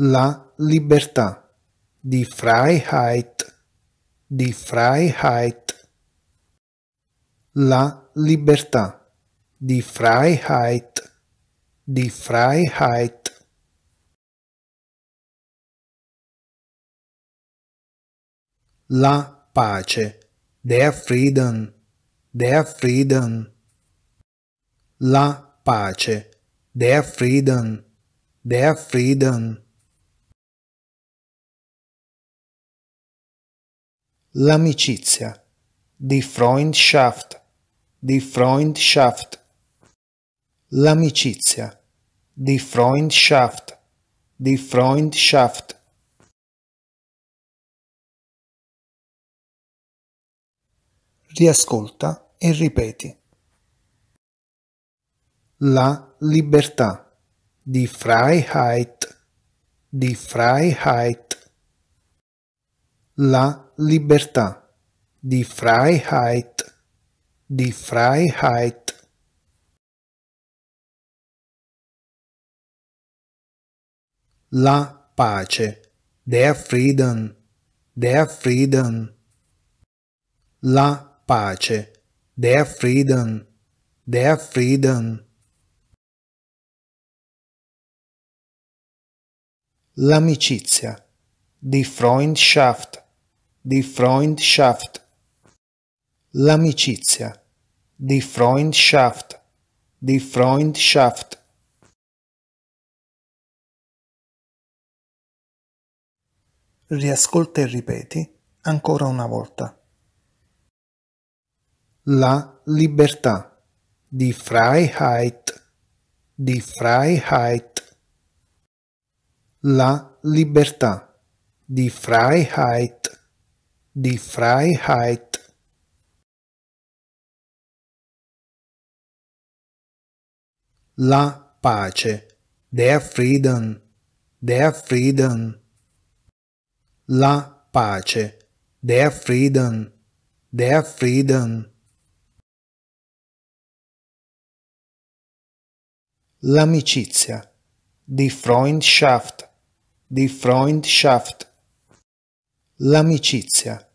La libertà. di Freiheit. di Freiheit. La libertà. di Freiheit. di Freiheit. La pace. Der Frieden. Der Frieden. La pace. Der Frieden. Der Frieden. L'amicizia. Die Freundschaft. Die Freundschaft. L'amicizia. Die Freundschaft. Die Freundschaft. Riascolta e ripeti. La libertà. Die Freiheit. Die Freiheit. La libertà. di Freiheit. di Freiheit. La pace. Der Frieden. Der Frieden. La pace. Der Frieden. Der Frieden. L'amicizia. di Freundschaft. Die Freundschaft. L'amicizia. Die Freundschaft. Die Freundschaft. Riascolta e ripeti ancora una volta. La libertà. Die Freiheit. Die Freiheit. La libertà. Die Freiheit. Die Freiheit La pace, der Frieden, der Frieden. La pace, der Frieden, der Frieden. L'amicizia, die Freundschaft, die Freundschaft. L'amicizia,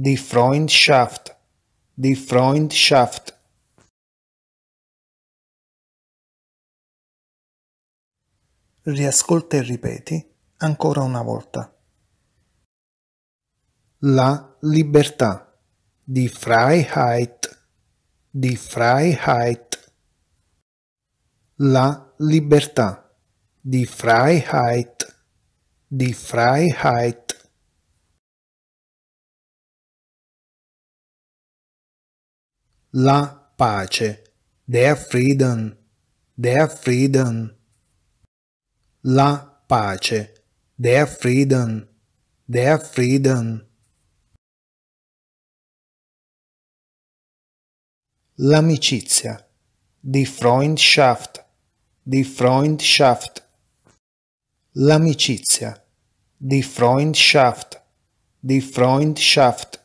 Die Freundschaft. Die Freundschaft. Riascolta e ripeti ancora una volta. La libertà. Die Freiheit. Die Freiheit. La libertà. Die Freiheit. Die Freiheit. la pace, der Frieden, der Frieden. La pace, der Frieden, der Frieden. L'amicizia, die Freundschaft, die Freundschaft. L'amicizia, die Freundschaft, die Freundschaft.